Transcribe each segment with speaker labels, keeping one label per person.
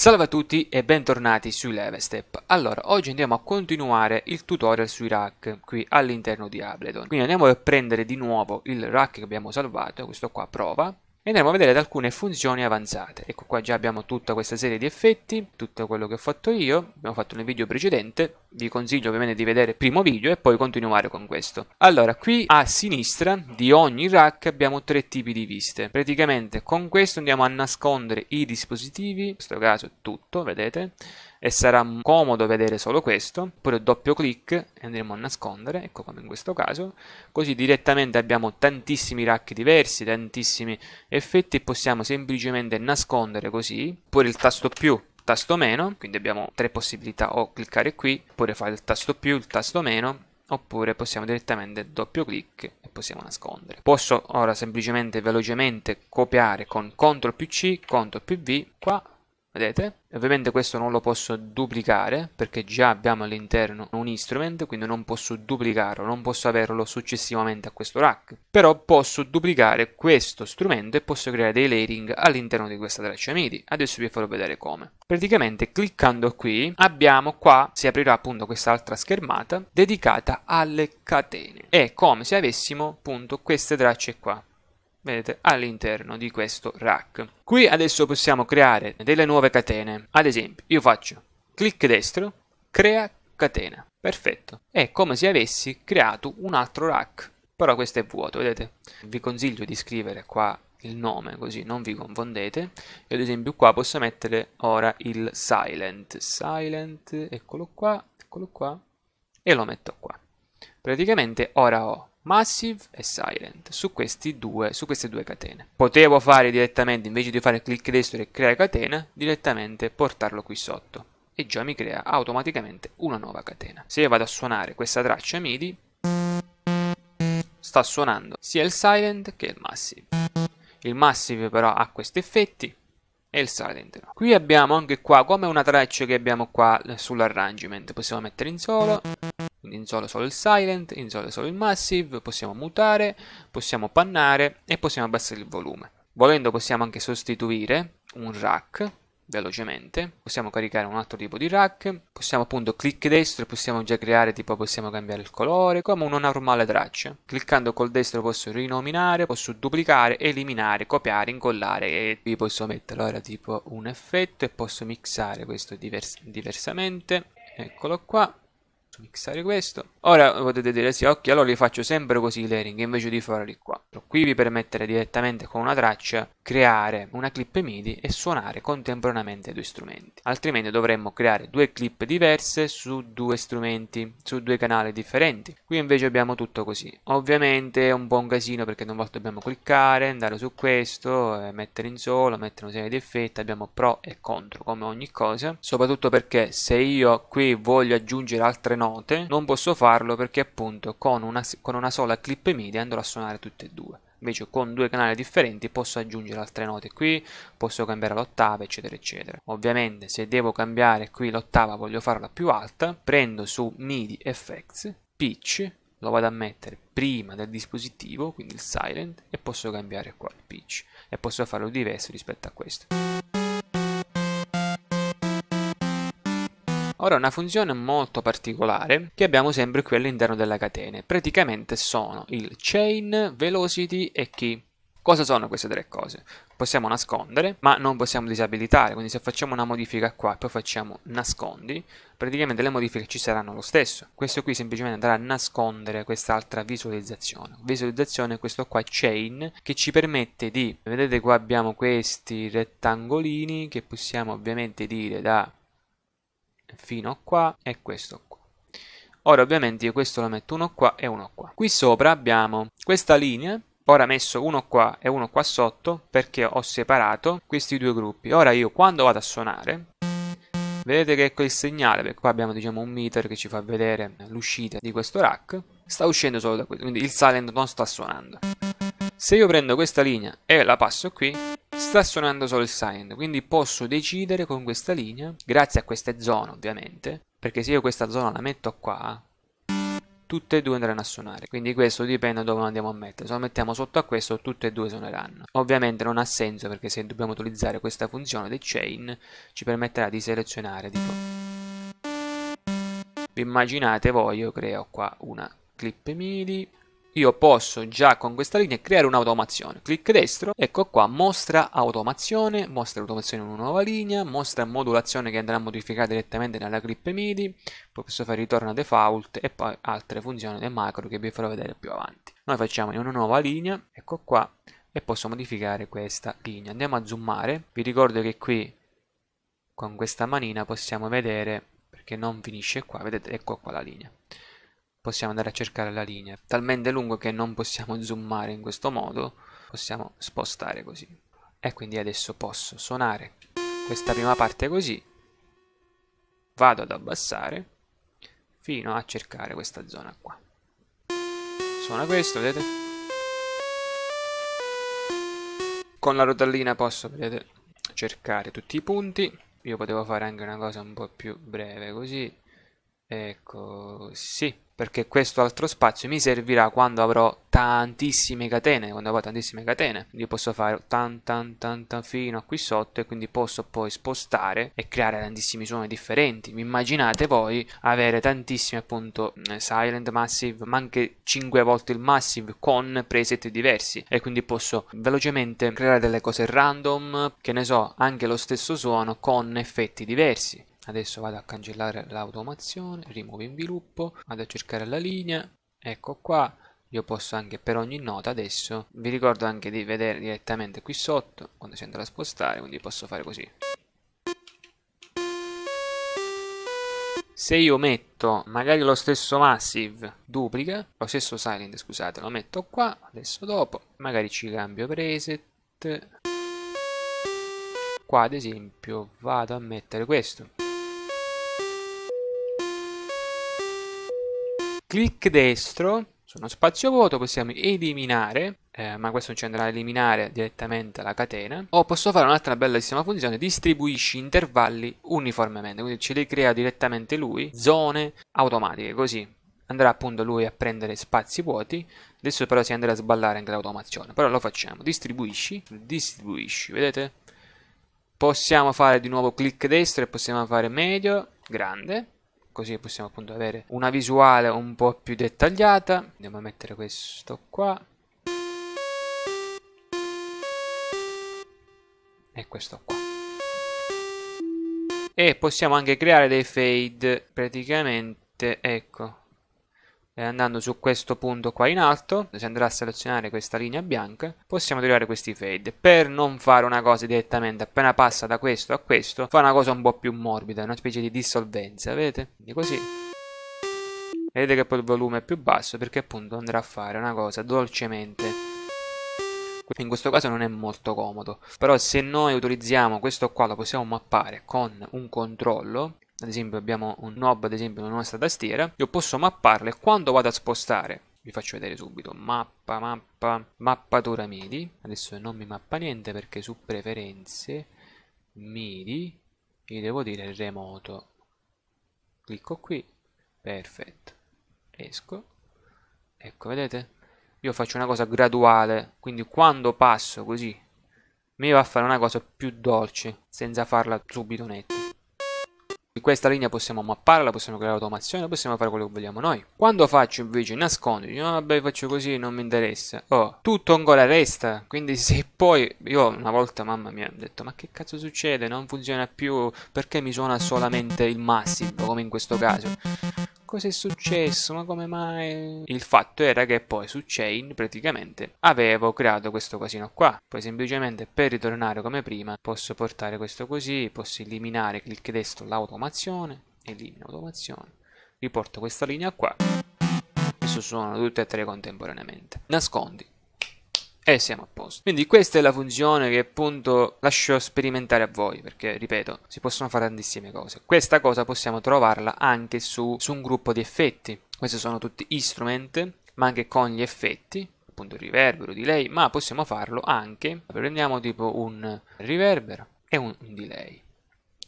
Speaker 1: Salve a tutti e bentornati su Levestep. Allora, oggi andiamo a continuare il tutorial sui rack qui all'interno di Ableton. Quindi andiamo a prendere di nuovo il rack che abbiamo salvato, questo qua prova, e andiamo a vedere alcune funzioni avanzate. Ecco qua già abbiamo tutta questa serie di effetti, tutto quello che ho fatto io, abbiamo fatto nel video precedente, vi consiglio ovviamente di vedere il primo video e poi continuare con questo. Allora, qui a sinistra di ogni rack abbiamo tre tipi di viste. Praticamente con questo andiamo a nascondere i dispositivi, in questo caso tutto, vedete? e sarà comodo vedere solo questo oppure doppio clic e andremo a nascondere ecco come in questo caso così direttamente abbiamo tantissimi rack diversi tantissimi effetti effetti possiamo semplicemente nascondere così, pure il tasto più tasto meno, quindi abbiamo tre possibilità o cliccare qui, oppure fare il tasto più, il tasto meno, oppure possiamo direttamente doppio clic e possiamo nascondere. Posso ora semplicemente velocemente copiare con CTRL più C, CTRL più V, qua vedete? Ovviamente questo non lo posso duplicare perché già abbiamo all'interno un instrument, quindi non posso duplicarlo, non posso averlo successivamente a questo rack. Però posso duplicare questo strumento e posso creare dei layering all'interno di questa traccia MIDI. Adesso vi farò vedere come. Praticamente cliccando qui abbiamo qua, si aprirà appunto quest'altra schermata dedicata alle catene. È come se avessimo appunto queste tracce qua vedete all'interno di questo rack qui adesso possiamo creare delle nuove catene ad esempio io faccio clic destro crea catena perfetto è come se avessi creato un altro rack però questo è vuoto vedete vi consiglio di scrivere qua il nome così non vi confondete io ad esempio qua posso mettere ora il silent silent eccolo qua eccolo qua e lo metto qua praticamente ora ho Massive e Silent su, due, su, queste due catene. Potevo fare direttamente, invece di fare clic destro e creare catena, direttamente portarlo qui sotto e già mi crea automaticamente una nuova catena. Se io vado a suonare questa traccia MIDI, sta suonando sia il Silent che il Massive. Il Massive però ha questi effetti, e il silent no. qui abbiamo anche qua come una traccia che abbiamo qua sull'arrangement possiamo mettere in solo in solo solo il silent, in solo solo il massive, possiamo mutare, possiamo pannare e possiamo abbassare il volume. Volendo possiamo anche sostituire un rack velocemente possiamo caricare un altro tipo di rack possiamo appunto clic destro possiamo già creare tipo possiamo cambiare il colore come una normale traccia cliccando col destro posso rinominare posso duplicare eliminare copiare incollare e qui posso mettere ora tipo un effetto e posso mixare questo divers diversamente eccolo qua mixare questo. Ora potete dire sì, ok, allora li faccio sempre così i layering invece di farli qua. Qui vi permettere direttamente con una traccia creare una clip MIDI e suonare contemporaneamente due strumenti. Altrimenti dovremmo creare due clip diverse su due strumenti, su due canali differenti. Qui invece abbiamo tutto così. Ovviamente è un buon casino perché una volta dobbiamo cliccare, andare su questo, eh, mettere in solo, mettere una serie di effetti, abbiamo pro e contro come ogni cosa. Soprattutto perché se io qui voglio aggiungere altre note note, non posso farlo perché appunto con una, con una sola clip media andrò a suonare tutte e due invece con due canali differenti posso aggiungere altre note qui, posso cambiare l'ottava eccetera eccetera. Ovviamente se devo cambiare qui l'ottava voglio farla più alta, prendo su MIDI Effects, Pitch, lo vado a mettere prima del dispositivo, quindi il silent, e posso cambiare qua il pitch, e posso farlo diverso rispetto a questo. Ora una funzione molto particolare che abbiamo sempre qui all'interno della catena, praticamente sono il chain, velocity e key. Cosa sono queste tre cose? Possiamo nascondere, ma non possiamo disabilitare, quindi se facciamo una modifica qua e poi facciamo nascondi, praticamente le modifiche ci saranno lo stesso. Questo qui semplicemente andrà a nascondere quest'altra visualizzazione. Visualizzazione è questo qua chain che ci permette di, vedete qua abbiamo questi rettangolini che possiamo ovviamente dire da fino a qua e questo qua. Ora ovviamente io questo lo metto uno qua e uno qua. Qui sopra abbiamo questa linea, ora messo uno qua e uno qua sotto perché ho separato questi due gruppi. Ora io quando vado a suonare, vedete che ecco il segnale, perché qua abbiamo diciamo un meter che ci fa vedere l'uscita di questo rack, sta uscendo solo da questo, quindi il silent non sta suonando. Se io prendo questa linea e la passo qui, sta suonando solo il signed quindi posso decidere con questa linea grazie a queste zone ovviamente perché se io questa zona la metto qua tutte e due andranno a suonare quindi questo dipende da dove andiamo a mettere se lo mettiamo sotto a questo tutte e due suoneranno ovviamente non ha senso perché se dobbiamo utilizzare questa funzione del chain ci permetterà di selezionare tipo vi immaginate voi io creo qua una clip midi io posso già con questa linea creare un'automazione. Clic destro, ecco qua, mostra automazione, mostra l'automazione in una nuova linea, mostra modulazione che andrà a modificare direttamente nella clip MIDI, poi posso fare ritorno a default e poi altre funzioni del macro che vi farò vedere più avanti. Noi facciamo in una nuova linea, ecco qua, e posso modificare questa linea. Andiamo a zoomare, vi ricordo che qui con questa manina possiamo vedere, perché non finisce qua, vedete, ecco qua la linea possiamo andare a cercare la linea talmente lungo che non possiamo zoomare in questo modo possiamo spostare così e quindi adesso posso suonare questa prima parte così vado ad abbassare fino a cercare questa zona qua suona questo vedete con la rotellina posso vedete cercare tutti i punti io potevo fare anche una cosa un po' più breve così ecco sì perché questo altro spazio mi servirà quando avrò tantissime catene, quando avrò tantissime catene, quindi posso fare tan tan tan tan fino a qui sotto e quindi posso poi spostare e creare tantissimi suoni differenti. Vi immaginate voi avere tantissimi appunto mm, silent massive, ma anche 5 volte il massive con preset diversi e quindi posso velocemente creare delle cose random, che ne so, anche lo stesso suono con effetti diversi adesso vado a cancellare l'automazione rimuovo inviluppo vado a cercare la linea ecco qua io posso anche per ogni nota adesso vi ricordo anche di vedere direttamente qui sotto quando si andrà a spostare quindi posso fare così se io metto magari lo stesso massive duplica lo stesso silent scusate lo metto qua adesso dopo magari ci cambio preset qua ad esempio vado a mettere questo clic destro su uno spazio vuoto possiamo eliminare eh, ma questo non ci andrà a eliminare direttamente la catena o posso fare un'altra bellissima funzione distribuisci intervalli uniformemente quindi ce li crea direttamente lui zone automatiche così andrà appunto lui a prendere spazi vuoti adesso però si andrà a sballare anche l'automazione però lo facciamo distribuisci distribuisci vedete possiamo fare di nuovo clic destro e possiamo fare medio grande così possiamo appunto avere una visuale un po' più dettagliata. Andiamo a mettere questo qua. E questo qua. E possiamo anche creare dei fade praticamente, ecco, eh, andando su questo punto qua in alto si andrà a selezionare questa linea bianca possiamo tirare questi fade per non fare una cosa direttamente appena passa da questo a questo fa una cosa un po' più morbida una specie di dissolvenza vedete quindi così Vedete che poi il volume è più basso perché appunto andrà a fare una cosa dolcemente. In questo caso non è molto comodo, però se noi utilizziamo questo qua lo possiamo mappare con un controllo ad esempio abbiamo un knob ad esempio nella nostra tastiera, io posso mapparle quando vado a spostare. Vi faccio vedere subito, mappa, mappa, mappatura MIDI, adesso non mi mappa niente perché su preferenze, MIDI, gli devo dire remoto, clicco qui, perfetto, esco, ecco vedete, io faccio una cosa graduale, quindi quando passo così, mi va a fare una cosa più dolce, senza farla subito netta. In questa linea possiamo mapparla, possiamo creare automazione, possiamo fare quello che vogliamo noi. Quando faccio invece nascondi, dico, oh, ah, vabbè faccio così, non mi interessa. Oh, tutto ancora resta. Quindi se poi, io una volta mamma mia ho detto, ma che cazzo succede? Non funziona più, perché mi suona solamente il massimo, come in questo caso? cosa è successo? Ma come mai? Il fatto era che poi su Chain praticamente avevo creato questo casino qua. Poi semplicemente per ritornare come prima posso portare questo così, posso eliminare clic destro l'automazione, elimino automazione, riporto questa linea qua. Adesso suonano tutte e tre contemporaneamente. Nascondi e siamo a posto. Quindi questa è la funzione che appunto lascio sperimentare a voi, perché ripeto, si possono fare tantissime cose. Questa cosa possiamo trovarla anche su, su un gruppo di effetti. Questi sono tutti instrument, ma anche con gli effetti, appunto il riverbero, delay, ma possiamo farlo anche, prendiamo tipo un riverbero e un delay.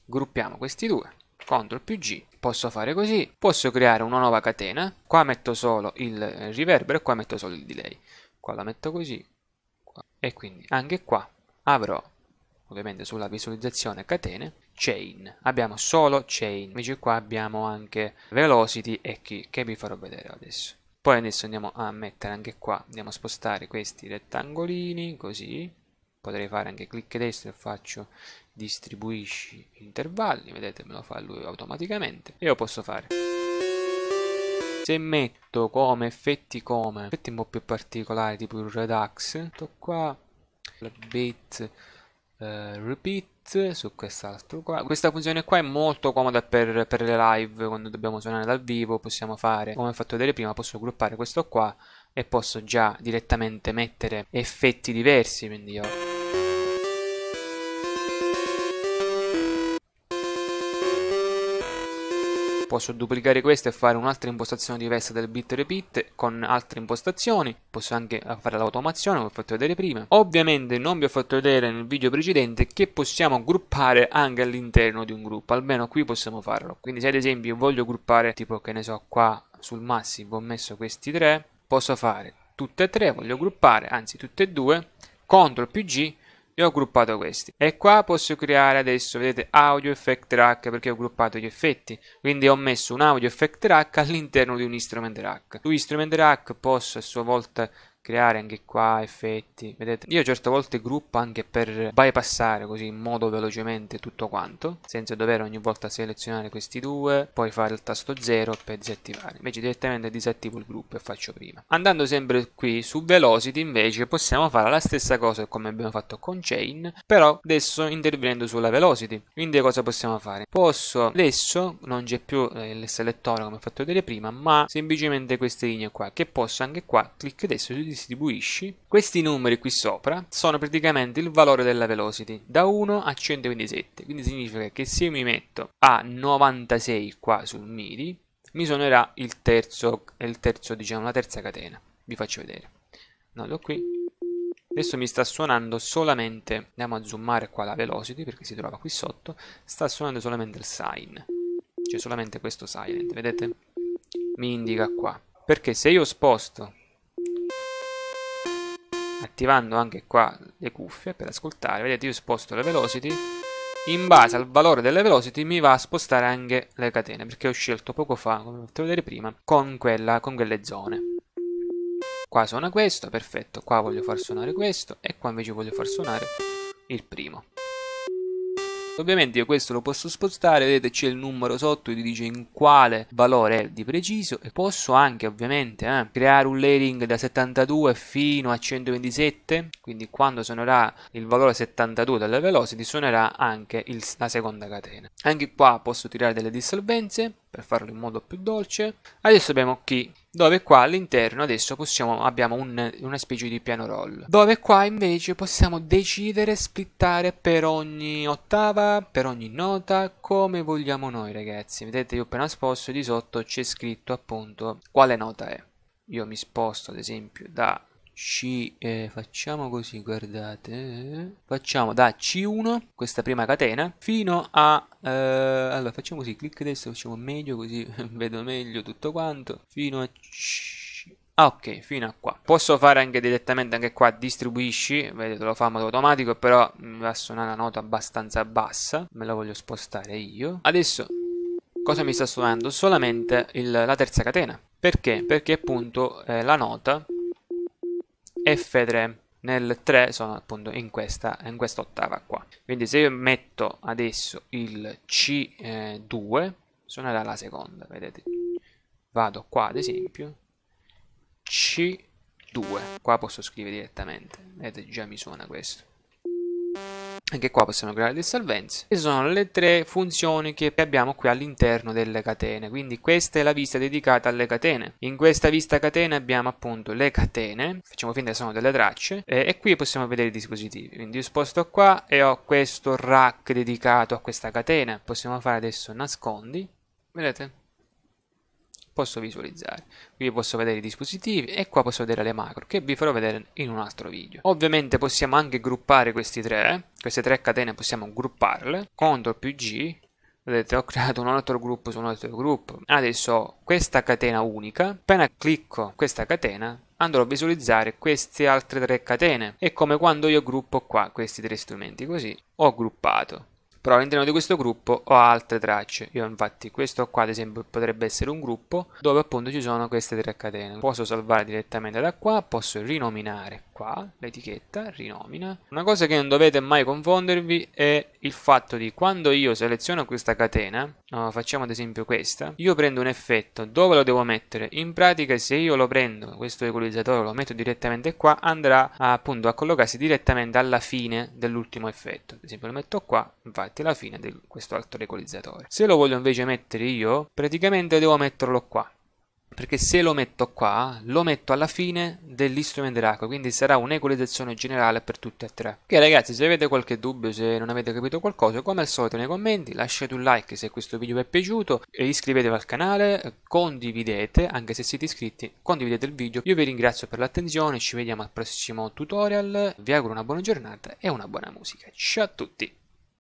Speaker 1: Gruppiamo questi due, CTRL più G, posso fare così, posso creare una nuova catena, qua metto solo il riverbero e qua metto solo il delay. Qua la metto così, e quindi anche qua avrò ovviamente sulla visualizzazione catene chain abbiamo solo chain invece qua abbiamo anche velocity e key che vi farò vedere adesso poi adesso andiamo a mettere anche qua andiamo a spostare questi rettangolini così potrei fare anche clic destro e faccio distribuisci intervalli vedete me lo fa lui automaticamente e io posso fare se metto come effetti come effetti un po' più particolari tipo il redax metto qua la bit eh, repeat su quest'altro qua questa funzione qua è molto comoda per, per le live quando dobbiamo suonare dal vivo possiamo fare come ho fatto vedere prima posso gruppare questo qua e posso già direttamente mettere effetti diversi quindi io posso duplicare questa e fare un'altra impostazione diversa del bit repeat con altre impostazioni, posso anche fare l'automazione come ho fatto vedere prima. Ovviamente non vi ho fatto vedere nel video precedente che possiamo gruppare anche all'interno di un gruppo, almeno qui possiamo farlo. Quindi se ad esempio voglio gruppare, tipo che ne so, qua sul massimo ho messo questi tre, posso fare tutte e tre, voglio gruppare, anzi tutte e due, CTRL più G io ho gruppato questi e qua posso creare adesso vedete audio effect track perché ho gruppato gli effetti quindi ho messo un audio effect track all'interno di un instrument rack su instrument rack posso a sua volta creare anche qua effetti vedete io certe volte gruppo anche per bypassare così in modo velocemente tutto quanto senza dover ogni volta selezionare questi due poi fare il tasto 0 per disattivare invece direttamente disattivo il gruppo e faccio prima andando sempre qui su velocity invece possiamo fare la stessa cosa come abbiamo fatto con chain però adesso intervenendo sulla velocity quindi cosa possiamo fare posso adesso non c'è più eh, il selettore come ho fatto vedere prima ma semplicemente queste linee qua che posso anche qua clic adesso su distribuisci, questi numeri qui sopra sono praticamente il valore della velocity, da 1 a 127, quindi significa che se io mi metto a 96 qua sul MIDI, mi suonerà il terzo, il terzo diciamo, la terza catena, vi faccio vedere. Nodo qui, Adesso mi sta suonando solamente, andiamo a zoomare qua la velocity perché si trova qui sotto, sta suonando solamente il sign, cioè solamente questo silent, vedete? Mi indica qua. Perché se io sposto attivando anche qua le cuffie per ascoltare, vedete io sposto le velocity, in base al valore delle velocity mi va a spostare anche le catene, perché ho scelto poco fa, come potete vedere prima, con, quella, con quelle zone. Qua suona questo, perfetto, qua voglio far suonare questo e qua invece voglio far suonare il primo. Certo, ovviamente io questo lo posso spostare, vedete c'è il numero sotto ti dice in quale valore è di preciso e posso anche ovviamente eh, creare un layering da 72 fino a 127, quindi quando suonerà il valore 72 della velocity suonerà anche il, la seconda catena. Anche qua posso tirare delle dissolvenze, per farlo in modo più dolce. Adesso abbiamo qui dove qua all'interno adesso possiamo, abbiamo un, una specie di piano roll dove qua invece possiamo decidere splittare per ogni ottava per ogni nota come vogliamo noi ragazzi vedete io appena sposto di sotto c'è scritto appunto quale nota è io mi sposto ad esempio da c eh, facciamo così guardate facciamo da C1 questa prima catena fino a eh, allora facciamo così clic destro facciamo meglio così vedo meglio tutto quanto fino a C Ah, ok, fino a qua. Posso fare anche direttamente, anche qua, distribuisci, vedete, lo fa in modo automatico, però mi mm, va a suonare una nota abbastanza bassa, me la voglio spostare io. Adesso, cosa mi sta suonando? Solamente il, la terza catena. Perché? Perché appunto eh, la nota F3 nel 3 sono appunto in questa in quest'ottava qua quindi se io metto adesso il C2 suonerà la seconda vedete vado qua ad esempio C2 qua posso scrivere direttamente vedete già mi suona questo anche qua possiamo creare le salvenze e sono le tre funzioni che abbiamo qui all'interno delle catene quindi questa è la vista dedicata alle catene in questa vista catene abbiamo appunto le catene facciamo finta che sono delle tracce eh, e qui possiamo vedere i dispositivi quindi io sposto qua e ho questo rack dedicato a questa catena possiamo fare adesso nascondi vedete posso visualizzare qui posso vedere i dispositivi e qua posso vedere le macro che vi farò vedere in un altro video ovviamente possiamo anche gruppare questi tre eh. queste tre catene possiamo grupparle CTRL più G vedete ho creato un altro gruppo su un altro gruppo adesso ho questa catena unica appena clicco questa catena andrò a visualizzare queste altre tre catene è come quando io gruppo qua questi tre strumenti così ho gruppato però all'interno di questo gruppo ho altre tracce io infatti questo qua ad esempio potrebbe essere un gruppo dove appunto ci sono queste tre catene posso salvare direttamente da qua posso rinominare qua l'etichetta rinomina una cosa che non dovete mai confondervi è il fatto di quando io seleziono questa catena facciamo ad esempio questa io prendo un effetto dove lo devo mettere in pratica se io lo prendo questo equalizzatore lo metto direttamente qua andrà appunto a collocarsi direttamente alla fine dell'ultimo effetto ad esempio lo metto qua infatti infatti la fine di questo altro equalizzatore. Se lo voglio invece mettere io, praticamente devo metterlo qua, perché se lo metto qua lo metto alla fine dell'istrument rack quindi sarà un'equalizzazione generale per tutte e tre ok ragazzi se avete qualche dubbio se non avete capito qualcosa come al solito nei commenti lasciate un like se questo video vi è piaciuto iscrivetevi al canale condividete anche se siete iscritti condividete il video io vi ringrazio per l'attenzione ci vediamo al prossimo tutorial vi auguro una buona giornata e una buona musica ciao a tutti